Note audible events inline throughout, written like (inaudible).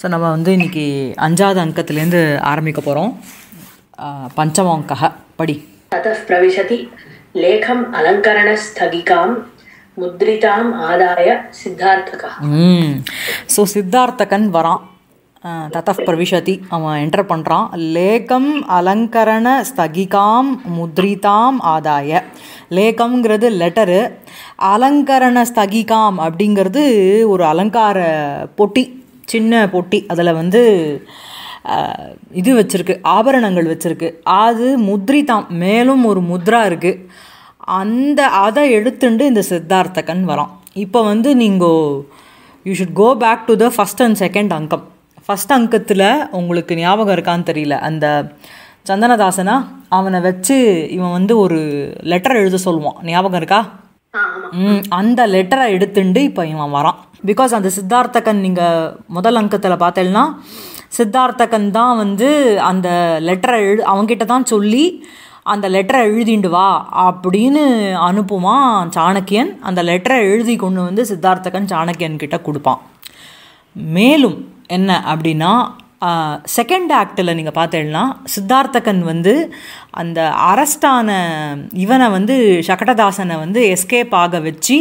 So நம்ம வந்து இன்றைக்கி அஞ்சாவது அங்கத்துலேருந்து ஆரம்பிக்க போகிறோம் பஞ்சமாங்கக படி தத லேகம் அலங்கரண ஸ்தகிகாம் முத்ரிதாம் ஆதாய சித்தார்த்தகம் ஸோ சித்தார்த்தகன் வரான் தத பிரவிஷதி அவன் என்டர் பண்ணுறான் லேகம் அலங்கரண ஸ்தகிகாம் முத்ரிதாம் ஆதாய லேகம்ங்கிறது லெட்டரு அலங்கரண ஸ்தகிகாம் அப்படிங்கிறது ஒரு அலங்கார பொட்டி சின்ன பொட்டி அதில் வந்து இது வச்சுருக்கு ஆபரணங்கள் வச்சுருக்கு அது முத்ரி தான் மேலும் ஒரு முத்ரா இருக்குது அந்த அதை எடுத்துட்டு இந்த சித்தார்த்தகன் வரான் இப்போ வந்து நீங்கள் you should go back to the first and second அங்கம் ஃபஸ்ட் அங்கத்தில் உங்களுக்கு ஞாபகம் இருக்கான்னு தெரியல அந்த சந்தனதாசனா அவனை வச்சு இவன் வந்து ஒரு லெட்டர் எழுத சொல்லுவான் ஞாபகம் இருக்கா ம் அந்த லெட்டரை எடுத்துட்டு இப்போ இவன் வரான் பிகாஸ் அந்த சித்தார்த்தகன் நீங்கள் முதல் அங்கத்தில் பார்த்தேன்னா சித்தார்த்தகன் தான் வந்து அந்த லெட்டரை எழு அவங்ககிட்ட தான் சொல்லி அந்த லெட்டரை எழுதிண்டு வா அப்படின்னு அனுப்புவான் சாணக்கியன் அந்த லெட்டரை எழுதி கொண்டு வந்து சித்தார்த்தகன் சாணக்கியன் கிட்ட கொடுப்பான் மேலும் என்ன அப்படின்னா செகண்ட் ஆக்டில் நீங்கள் பார்த்தேன்னா சித்தார்த்தகன் வந்து அந்த அரஸ்டான இவனை வந்து சகடதாசனை வந்து எஸ்கேப் ஆக வச்சு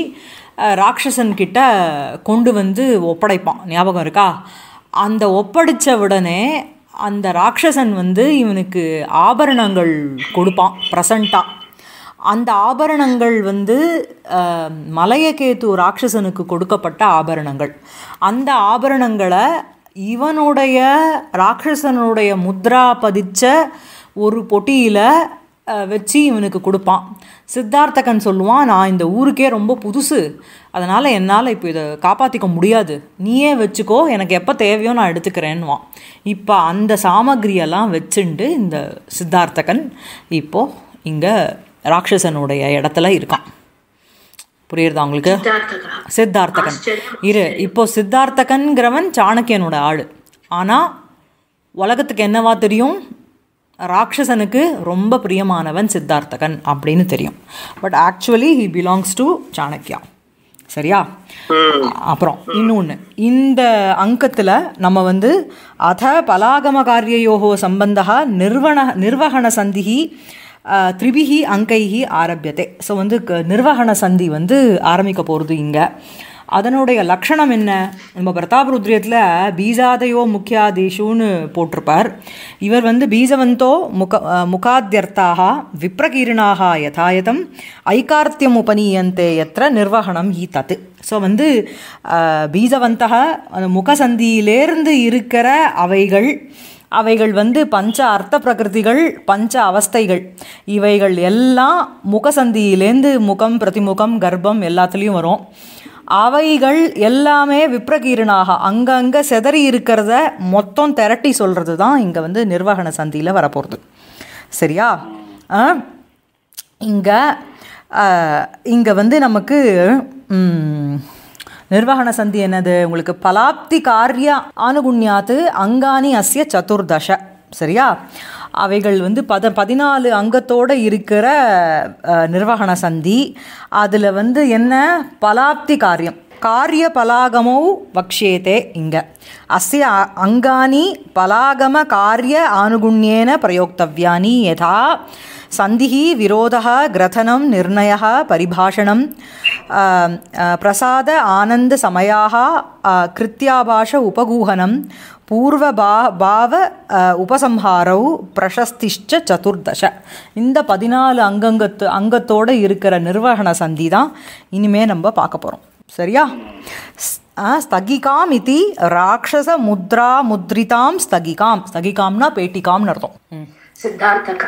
ராட்சசன்கிட்ட கொண்டு வந்து ஒப்படைப்பான் ஞாபகம் இருக்கா அந்த ஒப்படைச்ச உடனே அந்த ராட்சசன் வந்து இவனுக்கு ஆபரணங்கள் கொடுப்பான் ப்ரசண்ட்டாக அந்த ஆபரணங்கள் வந்து மலையகேத்து ராட்சசனுக்கு கொடுக்கப்பட்ட ஆபரணங்கள் அந்த ஆபரணங்களை இவனுடைய ராட்சசனுடைய முத்ரா பதித்த ஒரு பொட்டியில் வச்சு இவனுக்கு கொடுப்பான் சித்தார்த்தகன் சொல்லுவான் நான் இந்த ஊருக்கே ரொம்ப புதுசு அதனால் என்னால் இப்போ இதை காப்பாற்றிக்க முடியாது நீயே வச்சுக்கோ எனக்கு எப்போ தேவையோ நான் எடுத்துக்கிறேன்னுவான் இப்போ அந்த சாமகிரியெல்லாம் வச்சுண்டு இந்த சித்தார்த்தகன் இப்போது இங்கே ராட்சசனுடைய இடத்துல இருக்கான் புரியுறதா உங்களுக்கு சித்தார்த்தகன் இரு இப்போ சித்தார்த்தகன்கிறவன் சாணக்கியனோட ஆள் ஆனால் உலகத்துக்கு என்னவா தெரியும் ராட்சசனுக்கு ரொம்ப பிரியமானவன் சித்தார்த்தகன் அப்படின்னு தெரியும் but actually he belongs to Chanakya சரியா அப்புறம் இன்னொன்று இந்த அங்கத்தில் நம்ம வந்து அத பலாகம காரியயோகோ சம்பந்தா நிர்வண நிர்வகண சந்தி திரிபிகி அங்கைகி ஆரம்பியத்தை ஸோ வந்து நிர்வகண சந்தி வந்து ஆரம்பிக்க போகிறது இங்கே அதனுடைய லக்ஷணம் என்ன நம்ம ருத்ரியத்தில் பீஜாதையோ முக்கியாதீஷுன்னு போட்டிருப்பார் இவர் வந்து பீஜவந்தோ முக முகாத்தியர்த்தாக விப்ரகீரணாக யதாயதம் ஐகார்த்தியம் உபநீயந்தே எத்த நிர்வகணம் ஈ தத்து ஸோ வந்து பீஜவந்தக அந்த முகசந்தியிலேருந்து இருக்கிற அவைகள் அவைகள் வந்து பஞ்ச அர்த்த பிரகிருதிகள் பஞ்ச அவஸ்தைகள் இவைகள் எல்லாம் முகசந்தியிலேருந்து முகம் பிரதிமுகம் கர்ப்பம் எல்லாத்துலேயும் வரும் அவைகள் எல்லாமே விப்ரகீரனாக அங்கங்கே செதறி இருக்கிறத மொத்தம் திரட்டி சொல்கிறது தான் இங்கே வந்து நிர்வகண சந்தியில் வரப்போகிறது சரியா இங்கே இங்கே வந்து நமக்கு நிர்வகண சந்தி என்னது உங்களுக்கு பலாப்தி காரிய ஆனுகுண்யாத்து அங்காணி அஸ்ய சதுர்தச சரியா அவைகள் வந்து பத பதினாலு அங்கத்தோடு இருக்கிற நிர்வகண சந்தி அதில் வந்து என்ன பலாப்தி காரியம் காரிய பலாகமோ வக்ஷேதே இங்கே அஸ்ய அங்கானி பலாகம காரிய ஆனுகுண்யேன பிரயோக்தவ்யானி யதா சந்திஹி விரோதா கிரதனம் நிர்ணய பரிபாஷணம் பிரசாத ஆனந்த சமயாக கிருத்தியாபாஷ உபகூகனம் பூர்வ பா பாவ உபசம்ஹாரௌ பிரசஸ்திஷ்ட சதுர்தச இந்த பதினாலு அங்கங்கத்து அங்கத்தோடு இருக்கிற நிர்வகண சந்தி தான் இனிமேல் நம்ம பார்க்க போகிறோம் சரியா ஸ்தகிகாம் இது ராட்சச முத்ரா முத்ரிதாம் ஸ்தகிகாம் ஸ்தகிகாம்னா பேட்டிகாம்னு அர்த்தம் ಸಿದ್ಧಾಂತಕ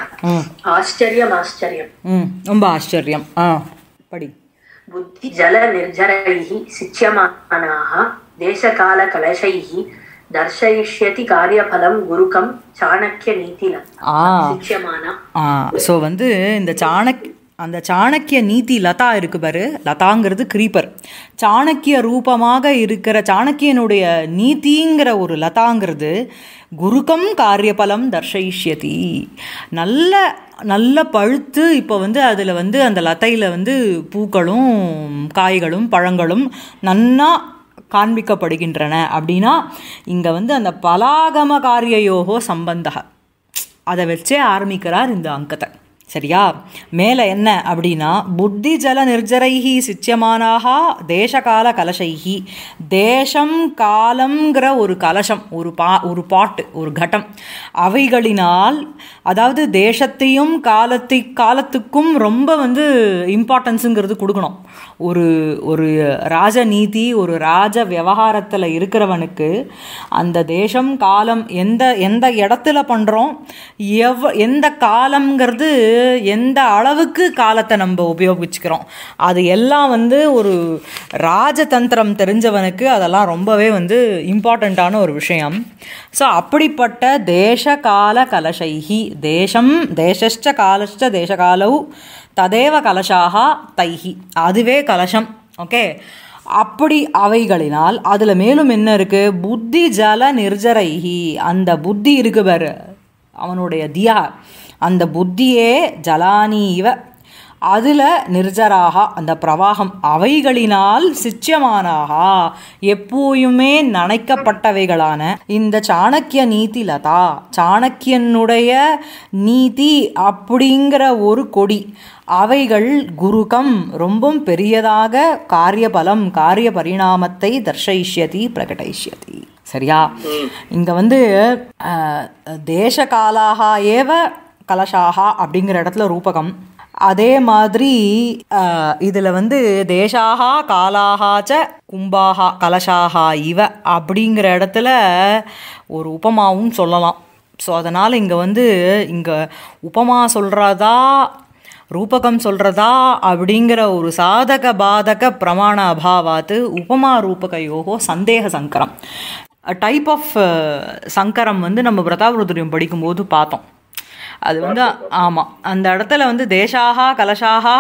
ಆಶ್ಚರ್ಯ ಆಶ್ಚರ್ಯಂ ತುಂಬಾ ಆಶ್ಚರ್ಯಂ ಪಡಿ ಬುದ್ಧಿ ಜಲ ನಿರ್ಜರೈ ಶಿಚ್ಯಮಾನಾ ದೇಶಕಾಲ ಕಲಶೈ தர்ஷயிஷ்யதி காரியபலம் குருக்கம் சாணக்கிய நீதில சிக்ஷமான ஸோ வந்து இந்த சாணக் அந்த சாணக்கிய நீதி லதா இருக்கு பாரு லதாங்கிறது கிரீப்பர் சாணக்கிய ரூபமாக இருக்கிற சாணக்கியனுடைய நீதிங்கிற ஒரு லதாங்கிறது குருக்கம் காரியபலம் தர்ஷயிஷ்யதி நல்ல நல்ல பழுத்து இப்போ வந்து அதில் வந்து அந்த லத்தையில் வந்து பூக்களும் காய்களும் பழங்களும் நன்னா காண்பிக்கப்படுகின்றன அப்படின்னா இங்கே வந்து அந்த பலாகம காரியயோகோ சம்பந்தக அதை வச்சே ஆரம்பிக்கிறார் இந்த அங்கத்தை சரியா மேலே என்ன அப்படின்னா புத்தி ஜல நிர்ஜரைஹி சிச்சியமானாகா தேசகால கலசைஹி தேசம் காலங்கிற ஒரு கலசம் ஒரு பா ஒரு பாட்டு ஒரு கட்டம் அவைகளினால் அதாவது தேசத்தையும் காலத்தை காலத்துக்கும் ரொம்ப வந்து இம்பார்ட்டன்ஸுங்கிறது கொடுக்கணும் ஒரு ஒரு ராஜநீதி ஒரு ராஜ விவகாரத்தில் இருக்கிறவனுக்கு அந்த தேசம் காலம் எந்த எந்த இடத்துல பண்ணுறோம் எவ் எந்த காலங்கிறது எந்த அளவுக்கு காலத்தை நம்ம உபயோகிச்சுக்கிறோம் அது எல்லாம் வந்து ஒரு ராஜதந்திரம் தெரிஞ்சவனுக்கு அதெல்லாம் ரொம்பவே வந்து இம்பார்ட்டண்ட்டான ஒரு விஷயம் ஸோ அப்படிப்பட்ட தேச கால கலசைஹி தேசம் தேசஷ்ட காலஷ்ட காலவு ததேவ கலசாக தைஹி அதுவே கலசம் ஓகே அப்படி அவைகளினால் அதில் மேலும் என்ன இருக்குது புத்தி ஜல நிர்ஜரைஹி அந்த புத்தி இருக்குவர் அவனுடைய தியா அந்த புத்தியே ஜலானீவ அதில் நிர்ஜராக அந்த பிரவாகம் அவைகளினால் சிச்சமானாக எப்போயுமே நனைக்கப்பட்டவைகளான இந்த சாணக்கிய நீதி லதா சாணக்கியனுடைய நீதி அப்படிங்கிற ஒரு கொடி அவைகள் குருகம் ரொம்பவும் பெரியதாக காரியபலம் காரிய பரிணாமத்தை தர்ஷயிஷ்யதி பிரகடைஷ்யதி சரியா இங்கே வந்து தேச காலாக ஏவ கலசாகா அப்படிங்கிற இடத்துல ரூபகம் அதே மாதிரி இதில் வந்து தேசாகா காலாகாச்ச கும்பாகா கலசாகா இவ அப்படிங்கிற இடத்துல ஒரு உபமாவும் சொல்லலாம் ஸோ அதனால் இங்கே வந்து இங்கே உபமா சொல்கிறதா ரூபகம் சொல்கிறதா அப்படிங்கிற ஒரு சாதக பாதக பிரமாண அபாவாத்து உபமா யோகோ சந்தேக சங்கரம் டைப் ஆஃப் சங்கரம் வந்து நம்ம பிரதாபருதுரியம் படிக்கும்போது பார்த்தோம் அது வந்து ஆமாம் அந்த இடத்துல வந்து தேசாகா கலசாகா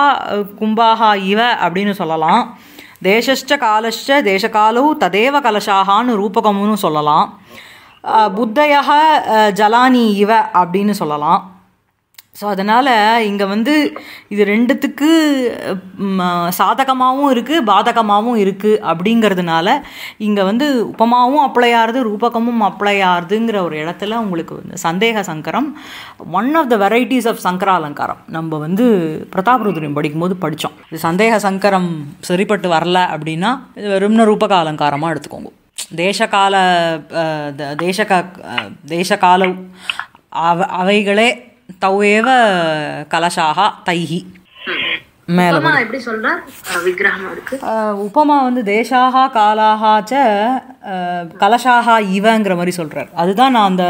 கும்பாகா இவ அப்படின்னு சொல்லலாம் தேசஷ்ட காலஷ்ட தேசகாலவு ததேவ கலசாகான்னு ரூபகமுன்னு சொல்லலாம் புத்தயா ஜலானி இவ அப்படின்னு சொல்லலாம் ஸோ அதனால் இங்கே வந்து இது ரெண்டுத்துக்கு சாதகமாகவும் இருக்குது பாதகமாகவும் இருக்குது அப்படிங்கிறதுனால இங்கே வந்து உபமாவும் அப்ளை ஆகுது ரூபகமும் அப்ளை ஆகுதுங்கிற ஒரு இடத்துல உங்களுக்கு வந்து சந்தேக சங்கரம் one of the varieties of சங்கர அலங்காரம் நம்ம வந்து பிரதாப் படிக்கும்போது படித்தோம் இது சந்தேக சங்கரம் சரிப்பட்டு வரல அப்படின்னா இது வெறும்ன ரூபக அலங்காரமாக எடுத்துக்கோங்க தேசகால தேசக தேசகால அவ அவைகளே தவ் ஏவ கலசாக தைஹி மேல எப்படி சொல்ற விக்கிரகம் உபமா வந்து தேசாகா காலாகா ச கலசாகா இவங்கிற மாதிரி சொல்றாரு அதுதான் நான் அந்த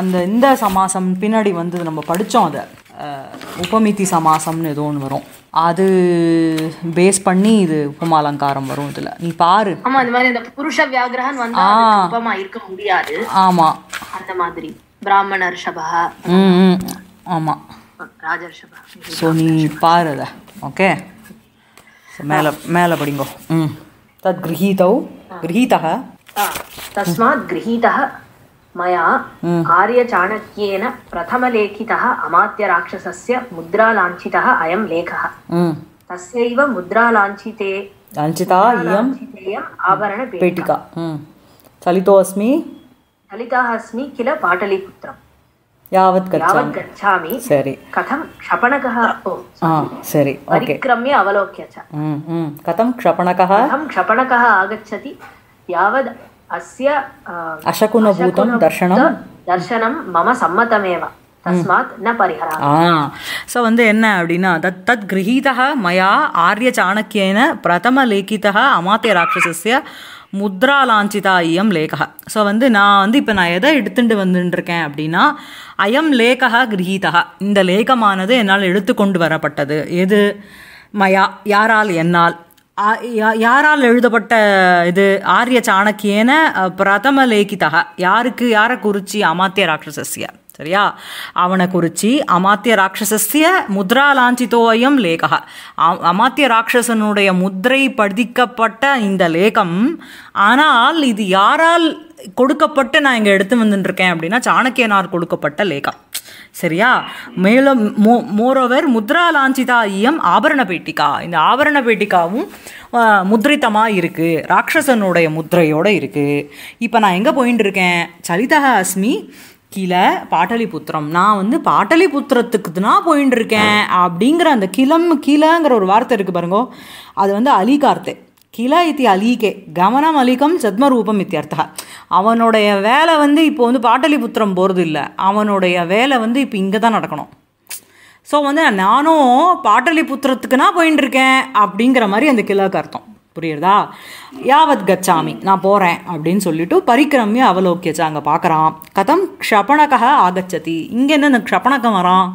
அந்த இந்த சமாசம் பின்னாடி வந்து நம்ம படித்தோம் அதை உபமிதி சமாசம்னு ஏதோ ஒன்று வரும் அது பேஸ் பண்ணி இது உபமா அலங்காரம் வரும் இதுல நீ பாரு ஆமா இந்த மாதிரி இந்த புருஷ வியாகிரகன் வந்து உபமா இருக்க முடியாது ஆமா அந்த மாதிரி பிராமணர்ஷபா ஆமாம் ராஜர்ஷபா ஸோ நீ பாருத ஓகே மேலே हाँ। மேலே படிங்கோ ம் தத் கிரகீதௌ கிரகீதः तस्मात् गृहीतः मया कार्यचाणक्येन प्रथमलेखितः अमात्यराक्षसस्य मुद्रालाञ्छितः अयं लेखः तस्यैव मुद्रालाञ्छिते लाञ्छिता इयम् आभरणपेटिका चलितोऽस्मि चलितः अस्मि किल पाटलिपुत्रम् यावत् यावत् गच्छामि सरि कथं क्षपणकः सरि परिक्रम्य अवलोक्य च हम्म, हम्म। कथं क्षपणकः कथं क्षपणकः आगच्छति यावद् अस्य अशकुनभूतं दर्शनं दर्शनं मम सम्मतमेव தஸ்மாத் ந பரிஹரா ஸோ வந்து என்ன அப்படின்னா தத் தத் கிரகீதா மயா முத்ரா லாஞ்சிதா ஐயம் லேகா ஸோ வந்து நான் வந்து இப்போ நான் எதை எடுத்துட்டு வந்துட்டுருக்கேன் அப்படின்னா அயம் லேகா கிரகிதா இந்த லேகமானது என்னால் எடுத்துக்கொண்டு வரப்பட்டது எது மயா யாரால் என்னால் யாரால் எழுதப்பட்ட இது ஆரிய சாணக்கியன பிரதம லேகிதா யாருக்கு யாரை குறிச்சி அமாத்திய ராட்சசஸ்யா சரியா அவனக்குறிச்சி அமாத்திய ராட்சசஸ்ய முத்ரா லாஞ்சிதோயம் லேகா அமாத்திய ராட்சசனுடைய முத்திரை பதிக்கப்பட்ட இந்த லேகம் ஆனால் இது யாரால் கொடுக்கப்பட்டு நான் இங்கே எடுத்து வந்துட்டுருக்கேன் அப்படின்னா சாணக்கியனார் கொடுக்கப்பட்ட லேகம் சரியா மேலும் மோ மோரோவர் முத்ரா லாஞ்சிதா ஐயம் ஆபரண பேட்டிக்கா இந்த ஆபரண பேட்டிக்காவும் முத்ரித்தமாக இருக்குது ராட்சசனுடைய முத்ரையோடு இருக்குது இப்போ நான் எங்கே போயின்ட்டுருக்கேன் சலிதா அஸ்மி கீழே பாட்டலிபுத்திரம் நான் வந்து பாட்டலிபுத்திரத்துக்கு தான் போயின்னு இருக்கேன் அப்படிங்கிற அந்த கிளம் கிளங்கிற ஒரு வார்த்தை இருக்குது பாருங்கோ அது வந்து அலிகார்த்தே கில இத்தி அலீகே கவனம் அலிகம் சத்மரூபம் இத்தியர்த்தா அவனுடைய வேலை வந்து இப்போ வந்து பாட்டலிபுத்திரம் போகிறது இல்லை அவனுடைய வேலை வந்து இப்போ இங்கே தான் நடக்கணும் ஸோ வந்து நானும் பாட்டலிபுத்திரத்துக்குனா போயின்னு இருக்கேன் அப்படிங்கிற மாதிரி அந்த கிளாக்கு அர்த்தம் புரியுறதா யாவத் கச்சாமி நான் போகிறேன் அப்படின்னு சொல்லிட்டு பரிக்கிரமிய அவலோக்கியச்சா அங்கே பார்க்குறான் கதம் க்ஷபணக ஆகச்சதி இங்கே என்ன இந்த வரான்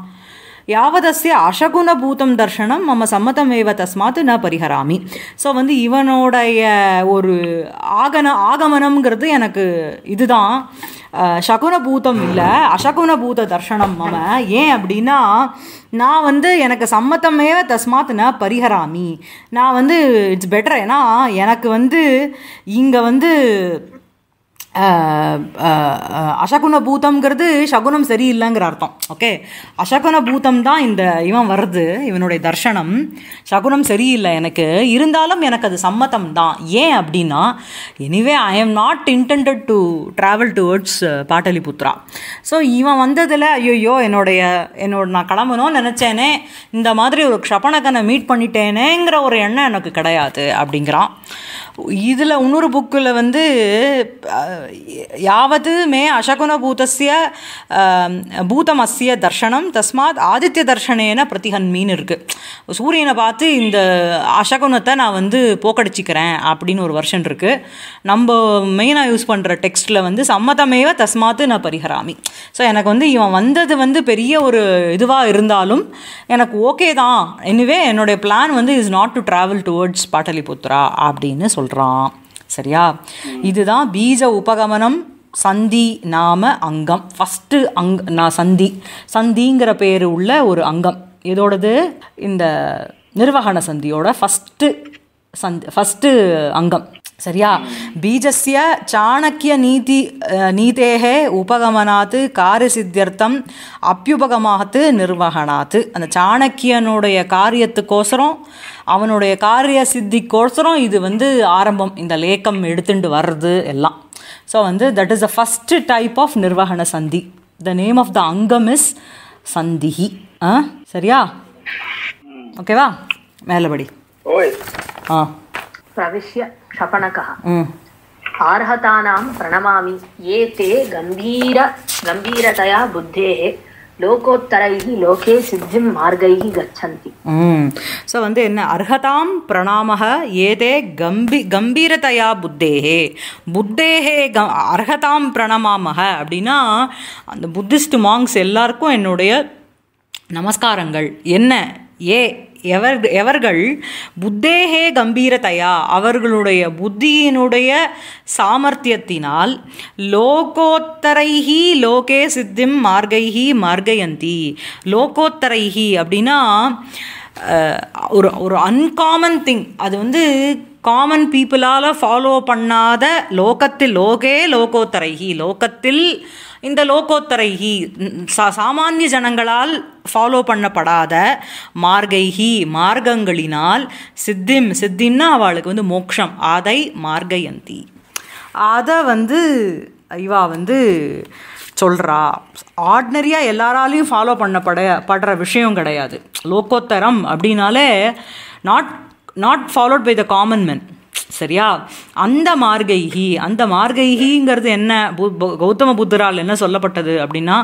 யாவதஸ்ய பூதம் தர்ஷனம் மம சம்மதமேவ தஸ்மாத்து நான் பரிகராமி ஸோ வந்து இவனுடைய ஒரு ஆகன ஆகமனம்ங்கிறது எனக்கு இதுதான் பூதம் இல்லை பூத தர்ஷனம் மம ஏன் அப்படின்னா நான் வந்து எனக்கு சம்மத்தமே தஸ்மாத் நான் பரிகராமி நான் வந்து இட்ஸ் பெட்டர் ஏன்னா எனக்கு வந்து இங்கே வந்து அசகுண பூதம்ங்கிறது சகுனம் சரியில்லைங்கிற அர்த்தம் ஓகே அசகுண பூதம் தான் இந்த இவன் வருது இவனுடைய தர்ஷனம் சகுனம் சரியில்லை எனக்கு இருந்தாலும் எனக்கு அது சம்மதம் தான் ஏன் அப்படின்னா anyway I am not intended to travel towards Pataliputra so இவன் வந்ததில் ஐயோ என்னுடைய என்னோட நான் கிளம்பணும்னு நினச்சேனே இந்த மாதிரி ஒரு க்ஷபணகனை மீட் பண்ணிட்டேனேங்கிற ஒரு எண்ணம் எனக்கு கிடையாது அப்படிங்கிறான் இதில் இன்னொரு புக்கில் வந்து யாவது மே அசகுணபூதஸ்ய பூதமஸ்ய தர்ஷனம் தஸ்மாத் ஆதித்ய தர்ஷனேன மீன் இருக்குது சூரியனை பார்த்து இந்த அசகுணத்தை நான் வந்து போக்கடிச்சிக்கிறேன் அப்படின்னு ஒரு வருஷன் இருக்குது நம்ம மெயினாக யூஸ் பண்ணுற டெக்ஸ்ட்டில் வந்து சம்மதமேவ தஸ்மாத்து நான் பரிகராமி ஸோ எனக்கு வந்து இவன் வந்தது வந்து பெரிய ஒரு இதுவாக இருந்தாலும் எனக்கு ஓகே தான் எனிவே என்னுடைய பிளான் வந்து is not to travel towards Pataliputra அப்படின்னு சொல்லுவேன் சொல்கிறான் சரியா இதுதான் பீஜ உபகமனம் சந்தி நாம அங்கம் ஃபஸ்ட்டு அங் நான் சந்தி சந்திங்கிற பேர் உள்ள ஒரு அங்கம் இதோடது இந்த நிர்வகண சந்தியோட ஃபஸ்ட்டு சந்தி ஃபஸ்ட்டு அங்கம் சரியா பீஜஸ்ய சாணக்கிய நீதி நீதேகே உபகமனாத்து காரிய சித்தியர்த்தம் அப்பியுபகமாகத்து நிர்வகணாத்து அந்த சாணக்கியனுடைய காரியத்துக்கோசரம் அவனுடைய காரிய சித்திக்கோசரம் இது வந்து ஆரம்பம் இந்த லேக்கம் எடுத்துட்டு வர்றது எல்லாம் ஸோ வந்து that is the first type of நிர்வகண சந்தி த நேம் ஆஃப் த அங்கம் இஸ் சந்திஹி ஆ சரியா ஓகேவா மேலபடி ஆ प्रविश्य शपणकः आर्हतानां प्रणमामि ये ते गम्भीर गम्भीरतया बुद्धेः லோகோத்தரைகி லோகே சித்திம் மார்கைகி கச்சந்தி ஸோ வந்து என்ன அர்ஹதாம் பிரணாமக ஏதே கம்பி கம்பீரதையா புத்தேகே புத்தேகே க அர்ஹதாம் பிரணமாமக அப்படின்னா அந்த புத்திஸ்ட் மாங்ஸ் எல்லாருக்கும் என்னுடைய நமஸ்காரங்கள் என்ன ஏ எவர் எவர்கள் புத்தேகே கம்பீரதையா அவர்களுடைய புத்தியினுடைய சாமர்த்தியத்தினால் லோகோத்தரைஹி லோகே சித்திம் மார்கைஹி மார்கயந்தி லோகோத்தரைஹி அப்படின்னா ஒரு ஒரு அன்காமன் திங் அது வந்து காமன் பீப்புளால் ஃபாலோ பண்ணாத லோகத்தில் லோகே லோகோத்தரைஹி லோகத்தில் இந்த லோகோத்தரை சா சாமானிய ஜனங்களால் ஃபாலோ பண்ணப்படாத மார்கைஹி மார்க்கங்களினால் சித்திம் சித்தின்னா அவளுக்கு வந்து மோக்ஷம் ஆதை மார்கயந்தி அதை வந்து ஐவா வந்து சொல்கிறா ஆர்டினரியாக எல்லாராலையும் ஃபாலோ பண்ணப்பட படுற விஷயம் கிடையாது லோகோத்தரம் அப்படின்னாலே not not followed by the common men சரியா அந்த மார்கைகி அந்த மார்கைகிங்கிறது என்ன கௌதம புத்தரால் என்ன சொல்லப்பட்டது அப்படின்னா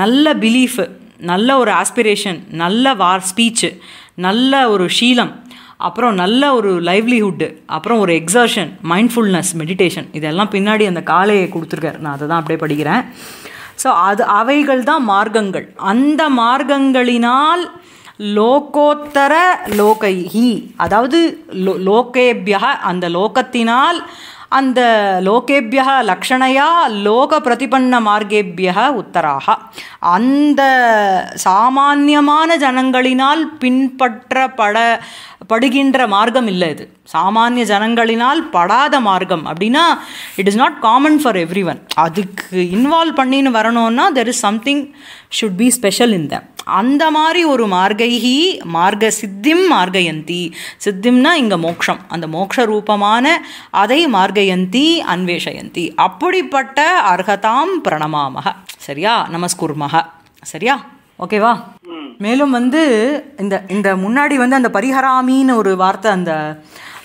நல்ல பிலீஃப் நல்ல ஒரு ஆஸ்பிரேஷன் நல்ல வார் ஸ்பீச்சு நல்ல ஒரு ஷீலம் அப்புறம் நல்ல ஒரு லைவ்லிஹுட்டு அப்புறம் ஒரு எக்ஸர்ஷன் மைண்ட்ஃபுல்னஸ் மெடிடேஷன் இதெல்லாம் பின்னாடி அந்த காலையை கொடுத்துருக்காரு நான் அதை தான் அப்படியே படிக்கிறேன் ஸோ அது அவைகள் தான் மார்க்கங்கள் அந்த மார்க்கங்களினால் லோகோத்தர லோகைஹி அதாவது லோ லோகேபியா அந்த லோகத்தினால் அந்த லோகேபியா லக்ஷணையா லோக பிரதிபன்ன மார்க்கேபியா உத்தராக அந்த சாமானியமான ஜனங்களினால் பின்பற்றப்பட படுகின்ற மார்க்கம் இல்லை இது சாமானிய ஜனங்களினால் படாத மார்க்கம் அப்படின்னா it is not common for everyone அதுக்கு இன்வால்வ் பண்ணின்னு வரணும்னா there is something should be special in them அந்த மாதிரி ஒரு மார்கைகி மார்க சித்திம் மார்கயந்தி சித்திம்னா இங்கே மோக்ஷம் அந்த மோக்ஷ ரூபமான அதை மார்கயந்தி அன்வேஷயந்தி அப்படிப்பட்ட அர்ஹதாம் பிரணமாமக சரியா நமஸ்குர்மக சரியா ஓகேவா மேலும் வந்து இந்த இந்த முன்னாடி வந்து அந்த பரிஹராமின்னு ஒரு வார்த்தை அந்த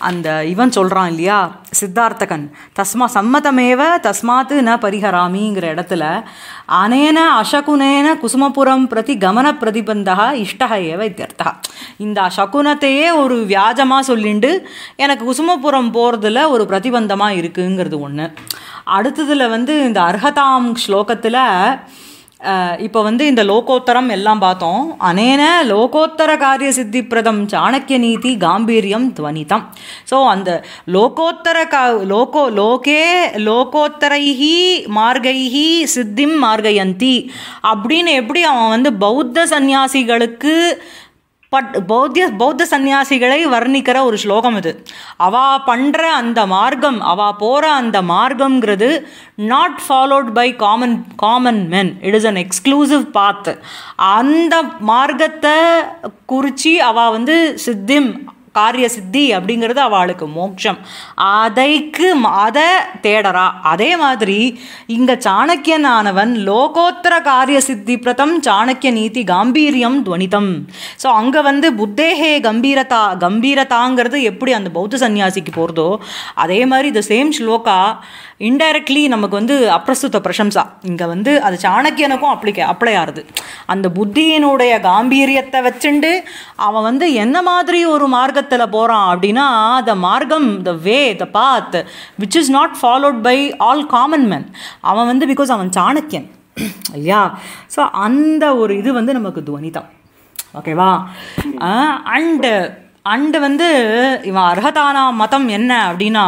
அந்த இவன் சொல்கிறான் இல்லையா சித்தார்த்தகன் தஸ்மா சம்மதமேவ தஸ்மாத்து ந பரிகராமிங்கிற இடத்துல அனேன அசகுனேன குசுமபுரம் பிரதி கமன பிரதிபந்தா இஷ்டக ஏவ இத்தியர்த்தா இந்த அசகுனத்தையே ஒரு வியாஜமாக சொல்லிண்டு எனக்கு குசுமபுரம் போகிறதுல ஒரு பிரதிபந்தமாக இருக்குங்கிறது ஒன்று அடுத்ததில் வந்து இந்த அர்ஹதாம் ஸ்லோகத்தில் இப்போ வந்து இந்த லோகோத்தரம் எல்லாம் பார்த்தோம் அனேன லோகோத்தர காரிய சித்தி பிரதம் சாணக்கிய நீதி காம்பீரியம் துவனிதம் ஸோ அந்த லோகோத்தர கா லோகோ லோகே லோகோத்தரைஹி மார்கைஹி சித்திம் மார்கயந்தி அப்படின்னு எப்படி அவன் வந்து பௌத்த சந்நியாசிகளுக்கு பட் பௌத்திய பௌத்த சந்நியாசிகளை வர்ணிக்கிற ஒரு ஸ்லோகம் இது அவா பண்ணுற அந்த மார்க்கம் அவா போகிற அந்த மார்க்கம்ங்கிறது not followed by common common men it is an exclusive path அந்த மார்க்கத்தை குறித்து அவள் வந்து சித்திம் காரிய சித்தி அப்படிங்கிறது அவளுக்கு மோட்சம் அதைக்கு அதை தேடறா அதே மாதிரி இங்கே சாணக்கியனானவன் லோகோத்தர காரிய சித்தி பிரதம் சாணக்கிய நீதி காம்பீரியம் துவனிதம் ஸோ அங்கே வந்து புத்தேகே கம்பீரதா கம்பீரதாங்கிறது எப்படி அந்த பௌத்த சன்னியாசிக்கு போகிறதோ அதே மாதிரி இந்த சேம் ஸ்லோகா இன்டைரக்ட்லி நமக்கு வந்து அப்பிரஸ்துத பிரசம்சா இங்கே வந்து அது சாணக்கியனுக்கும் அப்ளிக்க அப்ளை ஆறுது அந்த புத்தியினுடைய காம்பீரியத்தை வச்சுண்டு அவன் வந்து என்ன மாதிரி ஒரு மார்க்க மார்க்கத்தில் போகிறான் அப்படின்னா த மார்க்கம் the way the path which is not followed by all common man அவன் வந்து பிகாஸ் அவன் சாணக்கியன் (clears throat) இல்லையா ஸோ அந்த ஒரு இது வந்து நமக்கு துவனிதான் ஓகேவா அண்டு அண்டு வந்து இவன் அர்ஹதானா மதம் என்ன அப்படின்னா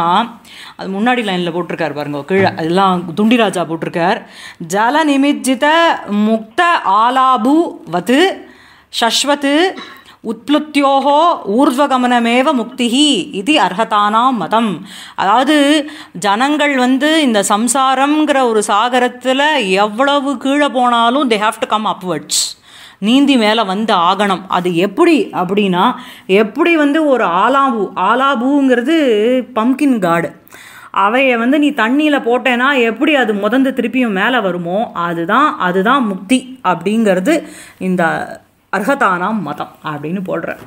அது முன்னாடி லைனில் போட்டிருக்கார் பாருங்க கீழே அதெல்லாம் துண்டிராஜா போட்டிருக்கார் ஜல நிமிஜித முக்த ஆலாபு வது சஸ்வத்து உத்ப்ளுத்தியோகோ ஊர்வகமனமேவ முக்தி இது அர்ஹதானாம் மதம் அதாவது ஜனங்கள் வந்து இந்த சம்சாரம்ங்கிற ஒரு சாகரத்தில் எவ்வளவு கீழே போனாலும் they have to come upwards நீந்தி மேலே வந்து ஆகணும் அது எப்படி அப்படின்னா எப்படி வந்து ஒரு ஆலாபு ஆலாபூங்கிறது பம்கின் காடு அவையை வந்து நீ தண்ணியில் போட்டேன்னா எப்படி அது முதந்து திருப்பியும் மேலே வருமோ அதுதான் அதுதான் முக்தி அப்படிங்கிறது இந்த அர்ஹதானாம் மதம் அப்படின்னு போடுறார்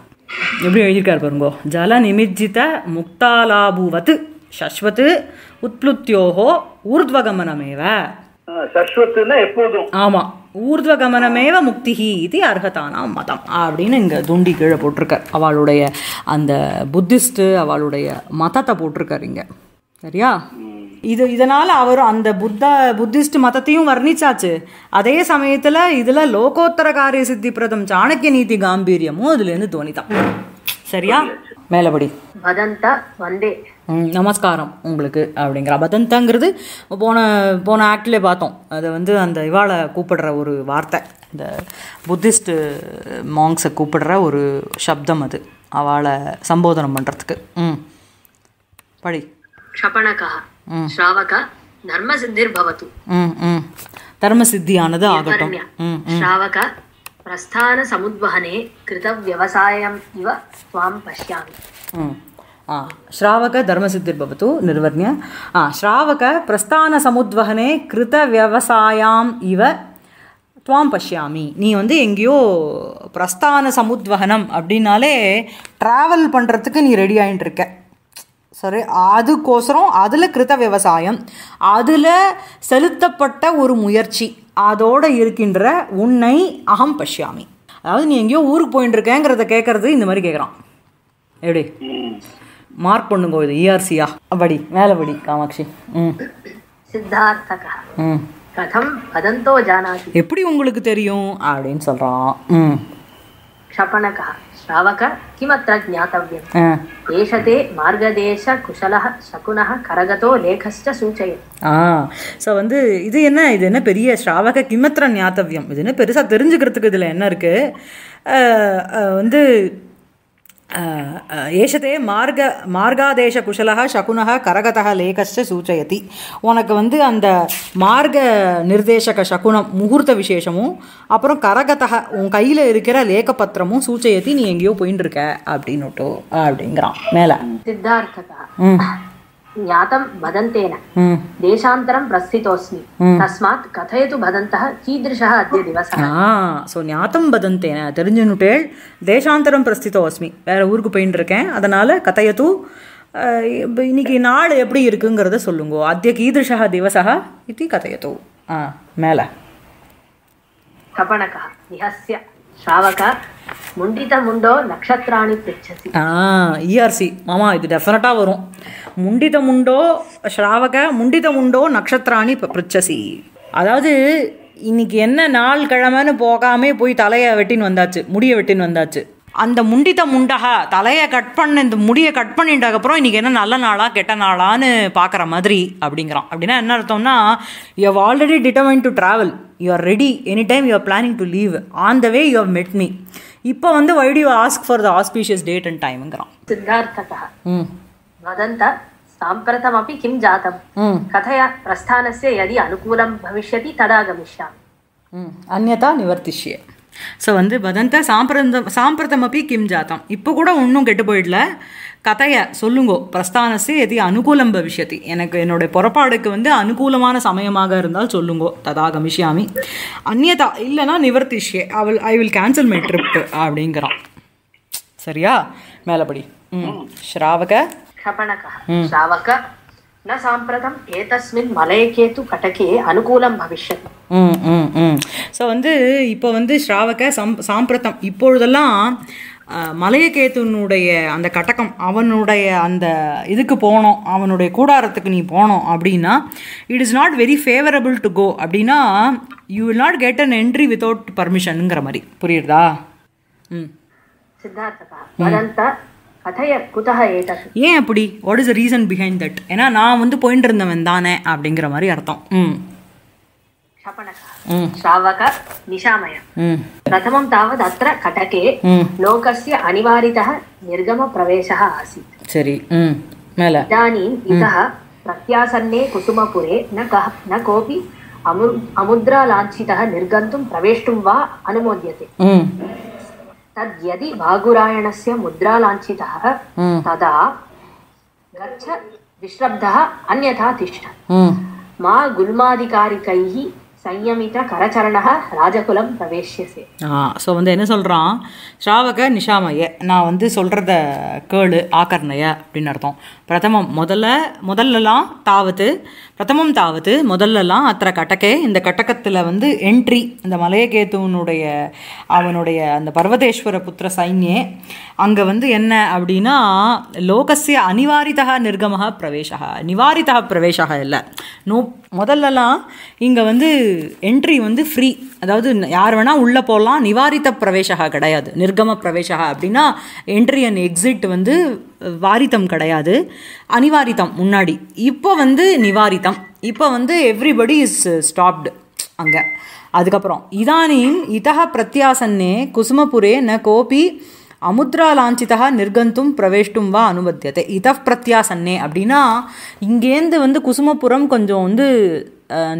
எப்படி எழுதியிருக்கார் பாருங்கோ ஜல நிமிஜித முக்தாலாபுவத் சஸ்வத் உத்புத்தியோகோ ஊர்த்வகமனமேவ சஸ்வத்துன்னா எப்போதும் ஆமாம் ஊர்துவகமனமேவ முக்திஹி இது அர்ஹதானாம் மதம் அப்படின்னு இங்கே தூண்டி கீழே போட்டிருக்கார் அவளுடைய அந்த புத்திஸ்ட்டு அவளுடைய மதத்தை போட்டிருக்காரு இங்கே சரியா இது இதனால் அவர் அந்த புத்த புத்திஸ்ட் மதத்தையும் வர்ணிச்சாச்சு அதே சமயத்தில் இதில் லோகோத்தர காரிய சித்தி பிரதம் சாணக்கிய நீதி காம்பீரியமும் அதுலேருந்து தோணிதான் சரியா மேலபடி நமஸ்காரம் உங்களுக்கு அப்படிங்கிற வதந்தங்கிறது போன போன ஆக்ட்லேயே பார்த்தோம் அதை வந்து அந்த இவாளை கூப்பிடுற ஒரு வார்த்தை இந்த புத்திஸ்ட் மாங்ஸை கூப்பிடுற ஒரு சப்தம் அது அவளை சம்போதனம் பண்ணுறதுக்கு ம் படி ஸ்ராவக தர்ம சித்திர் பவத்து தர்ம சித்தியானது ஆகட்டும் ஸ்ராவக பிரஸ்தான சமுத்வகனே கிருத விவசாயம் இவ துவாம் பஷ்யாமி ಶ್ರಾವಕ பவத்து ನಿರ್ವರ್ಣ್ಯ ಶ್ರಾವಕ ಪ್ರಸ್ಥಾನ ಸಮುದ್ವಹನೆ ಕೃತ ವ್ಯವಸಾಯಾಂ இவ துவாம் பஷ்யாமி நீ வந்து எங்கேயோ பிரஸ்தான சமுத்வகனம் அப்படின்னாலே ட்ராவல் பண்ணுறதுக்கு நீ ரெடி ஆகிட்டு இருக்க சரி அதுக்கோசரம் அதில் கிருத்த விவசாயம் அதில் செலுத்தப்பட்ட ஒரு முயற்சி அதோடு இருக்கின்ற உன்னை அகம் பஷ்யாமி அதாவது நீ எங்கேயோ ஊருக்கு போயிட்டு இருக்கேங்கிறத கேட்கறது இந்த மாதிரி கேட்குறான் எப்படி மார்க் பண்ணுங்க இது இஆர்சியா e அப்படி மேலே படி காமாட்சி ம் கதம் வதந்தோ ஜானாதி எப்படி உங்களுக்கு தெரியும் அப்படின்னு சொல்கிறான் ம் श्रावक किमत्र ज्ञातव्यम् एष ते मार्गदेशकुशलः शकुनः करगतो லேகஸ்ட सूचयति ஆ ஸோ வந்து இது என்ன இது என்ன பெரிய ஸ்ராவக கிமத்திர ஞாத்தவியம் இது என்ன பெருசாக தெரிஞ்சுக்கிறதுக்கு இதில் என்ன இருக்குது வந்து ஏஷதே மார்க மார்காதேச குஷலக சகுனக கரகதக லேகஸ்ட சூச்சயதி உனக்கு வந்து அந்த மார்க நிர்தேசக சகுனம் முகூர்த்த விசேஷமும் அப்புறம் கரகதக உன் கையில் இருக்கிற லேகபத்திரமும் சூச்சயதி நீ எங்கேயோ போயின்னு இருக்க அப்படின்னுட்டோ அப்படிங்கிறான் மேலே சித்தார்த்ததா ज्ञातं भदन्तेन देशान्तरं प्रस्थितोऽस्मि तस्मात् कथयतु भदन्तः कीदृशः अद्य दिवसः ஸோ ஞாத்தம் பதந்தேன தெரிஞ்சுன்னுட்டேள் தேசாந்தரம் பிரஸ்திதோ வேற ஊருக்கு போயின்னு இருக்கேன் அதனால கதையது இன்னைக்கு நாள் எப்படி இருக்குங்கிறத சொல்லுங்கோ அத்திய கீதிருஷா திவசா இது கதையது ஆ மேல கபணக இஹசிய ஸ்ராவக நக்ஷத்ராணி e மாமா இது வரும் நக்ஷத்ராணி அதாவது இன்னைக்கு என்ன நாள் கிழமைன்னு போகாமே போய் தலையை வெட்டின்னு வந்தாச்சு முடியை வெட்டின்னு வந்தாச்சு அந்த முண்டித முண்டகா தலையை கட் பண்ண இந்த முடியை கட் பண்ணிட்டதுக்கப்புறம் இன்றைக்கி என்ன நல்ல நாளா கெட்ட நாளான்னு பார்க்குற மாதிரி அப்படிங்கிறான் அப்படின்னா என்ன அர்த்தம்னா you have already determine to travel you are ready any time you are planning to leave on the way you have met me இப்போ வந்து why to ask for the auspicious date and டைம்ங்கிறான் சித்தார்த்தகா வதந்த சாம்பிரதமபி கிம் ஜாதம் கதையா பிரஸ்தானஸ்ய எதி அனுகூலம் பவிஷ்யதி தடாகமிஷ்யாமி அந்நதா நிவர்த்திஷ்யே ஸோ வந்து ವದಂತ சாம்பிரதம் சாம்பிரதமப்பி கிம் ஜாத்தம் இப்போ கூட ஒன்றும் கெட்டு போயிடல கதையை சொல்லுங்கோ பிரஸ்தானசு எதி அனுகூலம் பவிஷத்தி எனக்கு என்னுடைய புறப்பாடுக்கு வந்து அனுகூலமான சமயமாக இருந்தால் சொல்லுங்கோ ததா கமிஷியாமி அந்நியதா இல்லைனா நிவர்த்திஷே அவள் I will cancel my trip அப்படிங்கிறான் சரியா மேலபடி ம் ஸ்ராவக ம் ஸ்ராவக ஏதஸ்மின் साम्प्रतम् கட்டகே அனுகூலம் तु ம் ம் ம் ஸோ வந்து இப்போ வந்து ஸ்ராவக சம் சாம்பிரதம் இப்பொழுதெல்லாம் மலையகேத்துனுடைய அந்த கட்டகம் அவனுடைய அந்த இதுக்கு போனோம் அவனுடைய கூடாரத்துக்கு நீ போனோம் அப்படின்னா it is not very favourable to go அப்படின்னா you will not get an entry without பர்மிஷனுங்கிற மாதிரி புரியுறதா ம் சித்தார்த்தா ஏன் அப்படி what is the reason behind that ஏன்னா நான் வந்து போயிட்டு இருந்தவன் தானே அப்படிங்கிற மாதிரி அர்த்தம் ம் श्रावक निशामय प्रथमं तावत् अत्र कटके लोकस्य अनिवारितः निर्गमप्रवेशः आसीत् सरि इदानीम् इतः प्रत्यासन्ने कुसुमपुरे न कः न कोऽपि अमु अमुद्रालाञ्छितः निर्गन्तुं प्रवेष्टुं वा अनुमोद्यते तद् भागुरायणस्य मुद्रा लाञ्छितः तदा गच्छ विश्रब्धः अन्यथा तिष्ठ मा गुल्माधिकारिकैः சையமித கரச்சரணக ராஜகுலம் பிரவேசியசே ஆ ஸோ வந்து என்ன சொல்கிறான் ஸ்ராவக நிஷாமைய நான் வந்து சொல்கிறத கேளு ஆக்கர்ணைய அப்படின்னு அர்த்தம் பிரதமம் முதல்ல முதல்லலாம் தாவது பிரதமம் தாவது முதல்லலாம் அத்தனை கட்டக்கே இந்த கட்டக்கத்தில் வந்து என்ட்ரி இந்த மலையகேத்துவனுடைய அவனுடைய அந்த பர்வதேஸ்வர புத்திர சைன்யே அங்கே வந்து என்ன அப்படின்னா லோகசிய அனிவாரிதா நிர்கமாக பிரவேசா நிவாரிதா பிரவேசா இல்லை நோ முதல்லலாம் இங்கே வந்து என்ட்ரி வந்து ஃப்ரீ அதாவது யார் வேணால் உள்ளே போகலாம் நிவாரித்த பிரவேசகா கிடையாது நிர்கம பிரவேசகா அப்படின்னா என்ட்ரி அண்ட் எக்ஸிட் வந்து வாரித்தம் கிடையாது அனிவாரித்தம் முன்னாடி இப்போ வந்து நிவாரித்தம் இப்போ வந்து எவ்ரிபடி இஸ் ஸ்டாப்டு அங்கே அதுக்கப்புறம் இதானீம் இத்தக பிரத்யாசன்னே குசுமபுரே ந கோபி அமுத்ராலாஞ்சிதா நிர்கந்தும் பிரவேஷ்டும் வா அனுபத்தியத்தை இத பிரத்யாசன்னே அப்படின்னா இங்கேருந்து வந்து குசுமபுரம் கொஞ்சம் வந்து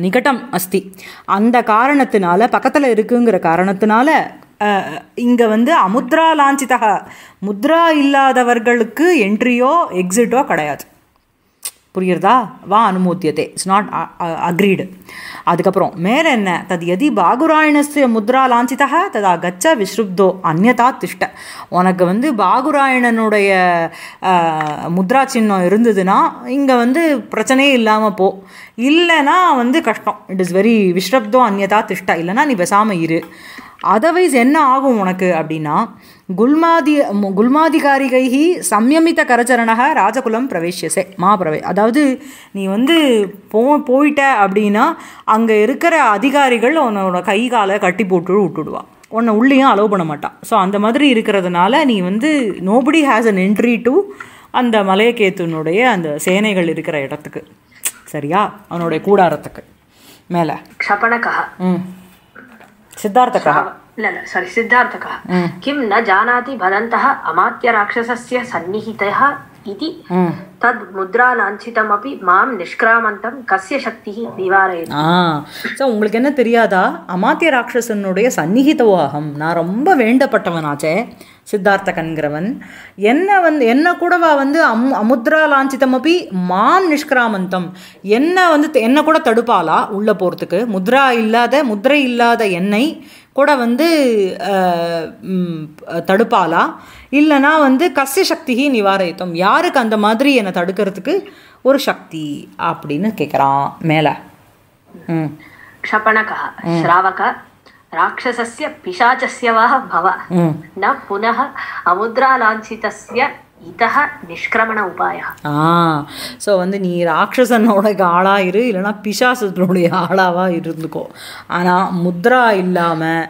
நிகட்டம் அஸ்தி அந்த காரணத்தினால பக்கத்தில் இருக்குங்கிற காரணத்தினால இங்கே வந்து அமுத்ரா லாஞ்சிதா முத்ரா இல்லாதவர்களுக்கு என்ட்ரியோ எக்ஸிட்டோ கிடையாது புரியுறதா வா அனுமூத்தியதே இட்ஸ் நாட் அக்ரீடு அதுக்கப்புறம் மேலே என்ன தது எதி பாகுராயணஸ்ய முத்ரா லாஞ்சிதா ததா கச்ச விஸ்ருப்தோ அந்நதா திஷ்ட உனக்கு வந்து பாகுராயணனுடைய முத்ரா சின்னம் இருந்ததுன்னா இங்கே வந்து பிரச்சனையே இல்லாமல் போ இல்லைன்னா வந்து கஷ்டம் இட் இஸ் வெரி விஸ்ரப்தோ அந்நதா திஷ்ட இல்லைனா நீ பெசாமல் இரு அதர்வைஸ் என்ன ஆகும் உனக்கு அப்படின்னா குல்மாதி குல்மாதிகாரிகை சம்யமித்த கரச்சரணாக ராஜகுலம் பிரவேசியசே மாபிரவே அதாவது நீ வந்து போ போயிட்ட அப்படின்னா அங்கே இருக்கிற அதிகாரிகள் உன்னோட கை காலை கட்டி போட்டு விட்டுடுவா உன்னை உள்ளேயும் அலோவ் பண்ண மாட்டான் ஸோ அந்த மாதிரி இருக்கிறதுனால நீ வந்து nobody has an entry to அந்த மலையகேத்துனுடைய அந்த சேனைகள் இருக்கிற இடத்துக்கு சரியா அவனுடைய கூடாரத்துக்கு மேலே க்ஷபணகா ಇಲ್ಲ ಇಲ್ಲ ಸಾರಿ ಸಿದ್ಧಾರ್ಥಕ ಕಿಂ ನ ಜಾನಾತಿ ಭದಂತಹ ಅಮಾತ್ಯ ರಾಕ್ಷಸಸ್ಯ ಸನ್ನಿಹಿತಃ ಇತಿ ತದ್ முத்ரா லாஞ்சிதம் அப்படி மாம் நிஷ்கிராமந்தம் கசிய சக்தி நிவாரயன் ஸோ உங்களுக்கு என்ன தெரியாதா அமாத்திய ராட்சசனுடைய சந்நிகிதவாகம் நான் ரொம்ப வேண்டப்பட்டவனாச்சே சித்தார்த்த என்ன வந்து என்ன கூடவா வந்து அம் அமுத்ரா லாஞ்சிதம் அப்படி மாம் நிஷ்கிராமந்தம் என்ன வந்து என்ன கூட தடுப்பாளா உள்ளே போகிறதுக்கு முத்ரா இல்லாத முத்ரை இல்லாத என்னை கூட வந்து தடுப்பாளா இல்லைனா வந்து கசிய சக்தி நிவாரயித்தோம் யாருக்கு அந்த மாதிரி என்னை தடுக்கிறதுக்கு ஒரு சக்தி அப்படின்னு கேட்குறான் மேலே க்ஷபணக ஸ்ராவக ராட்சசஸ்ய பிசாச்சஸ்ய பவ ந புனः அமுத்ராலாஞ்சிதஸ்ய இதஹ நிஷ்கிரமண உபாயம் ஆ ஸோ வந்து நீ ராட்சசனோட ஆளாக இரு இல்லைனா பிசாசத்தினுடைய ஆளாவாக இருந்துக்கோ ஆனால் முத்ரா இல்லாமல்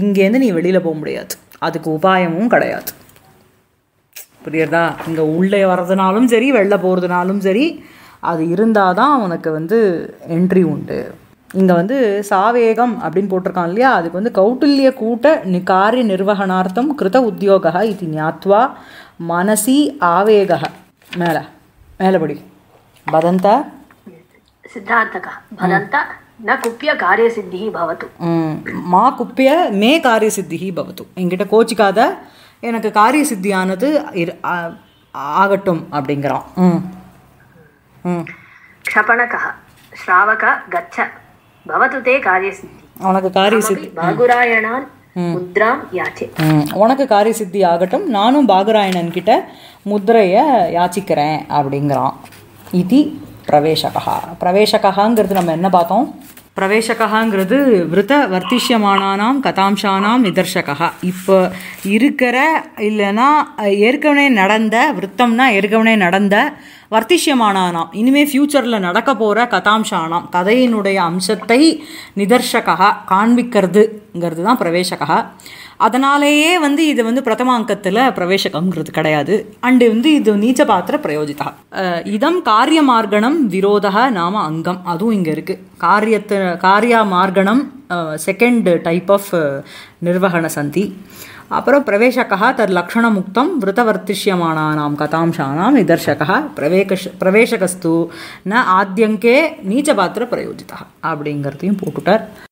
இங்கேருந்து நீ வெளியில் போக முடியாது அதுக்கு உபாயமும் கிடையாது புரியுறதா இங்கே உள்ளே வர்றதுனாலும் சரி வெளில போகிறதுனாலும் சரி அது இருந்தால் தான் உனக்கு வந்து என்ட்ரி உண்டு இங்கே வந்து சாவேகம் அப்படின்னு போட்டிருக்கான் இல்லையா அதுக்கு வந்து கௌட்டில்ய கூட்ட காரிய நிர்வகணார்த்தம் கிருத உத்தியோக இது ஞாத்வா மனசி ஆவேக மேல மேல படி வதந்த சித்தாந்தக வதந்த ந குப்பிய காரியசித்திகி பவத்து மா குப்பிய மே காரியசித்திகி பவத்து என்கிட்ட கோச்சிக்காத எனக்கு சித்தியானது ஆகட்டும் அப்படிங்கிறான் ம் ம் க்ஷபணக ஸ்ராவக கச்ச பவத்து தே காரியசித்தி முத்ராம் யாச்சே உனக்கு காரிய சித்தி ஆகட்டும் நானும் பாகராயணன் கிட்ட முத்திரையை யாச்சிக்கிறேன் அப்படிங்கிறான் இது பிரவேசகா பிரவேசகாங்கிறது நம்ம என்ன பார்த்தோம் பிரவேசகாங்கிறது விரத வர்த்திஷ்யமானானாம் கதாம்சானாம் நிதர்ஷகா இப்போ இருக்கிற இல்லைன்னா ஏற்கனவே நடந்த விரத்தம்னா ஏற்கனவே நடந்த வர்த்திஷ்யமானானாம் இனிமேல் ஃப்யூச்சரில் நடக்க போகிற கதாம்சானாம் கதையினுடைய அம்சத்தை நிதர்ஷகா காண்பிக்கிறதுங்கிறது தான் பிரவேசகா அதனாலேயே வந்து இது வந்து பிரதம அங்கத்தில் பிரவேசகங்கிறது கிடையாது அண்டு வந்து இது நீச்ச பாத்திர பிரயோஜிதா இதம் காரிய மார்கணம் விரோதா நாம அங்கம் அதுவும் இங்கே இருக்குது காரியத்து காரியா மார்கணம் செகண்ட் டைப் ஆஃப் நிர்வகண சந்தி அப்புறம் பிரவேசகா தர் லக்ஷணமுக்தம் விரதவர்த்திஷ்யமானானாம் கதாம்சானாம் நிதர்ஷகா பிரவேகஷ் பிரவேசகஸ்து ந ஆத்தியங்கே நீச்சபாத்திர பிரயோஜிதா அப்படிங்கிறதையும் போட்டுட்டார்